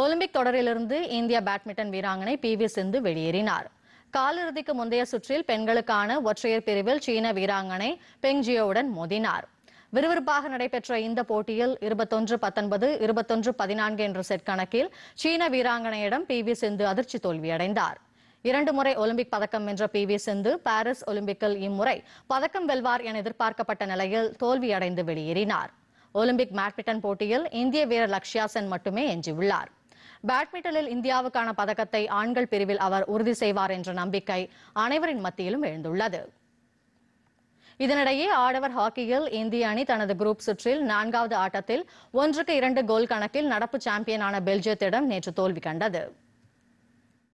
Olympic தொடரிலிருந்து இந்திய badminton வீராங்கனை P V சிந்து வெளியேறினார் காலிறுதிக்கு முந்தைய சுற்றில் பெண்களுக்கான ஒற்றையர் பிரிவில் சீன வீராங்கனை பெங்ஜியோவுடன் மோதினார் விறுவிறுப்பாக நடைபெற்ற இந்த போட்டியில் இருபத்தொன்று பத்தொன்பது இருபத்தொன்று பதினான்கு என்ற செட் கணக்கில் சீன வீராங்கனையிடம் பி வி சிந்து அதிர்ச்சி தோல்வியடைந்தார் இரண்டு முறை ஒலிம்பிக் பதக்கம் வென்ற பி வி சிந்து பாரிஸ் ஒலிம்பிக்கில் இம்முறை பதக்கம் வெல்வார் என எதிர்பார்க்கப்பட்ட நிலையில் தோல்வியடைந்து வெளியேறினார் ஒலிம்பிக் பேட்மிண்டன் போட்டியில் இந்திய வீரர் லக்ஷ்யா சென் மட்டுமே எஞ்சியுள்ளார் பேட்மிண்டனில் இந்தியாவுக்கான பதக்கத்தை ஆண்கள் பிரிவில் அவர் உறுதி செய்வார் என்ற நம்பிக்கை அனைவரின் மத்தியிலும் எழுந்துள்ளது இதனிடையே ஆடவர் ஹாக்கியில் இந்திய அணி தனது குரூப் சுற்றில் நான்காவது ஆட்டத்தில் ஒன்றுக்கு இரண்டு கோல் கணக்கில் நடப்பு சாம்பியனான பெல்ஜியத்திடம் நேற்று தோல்வி கண்டது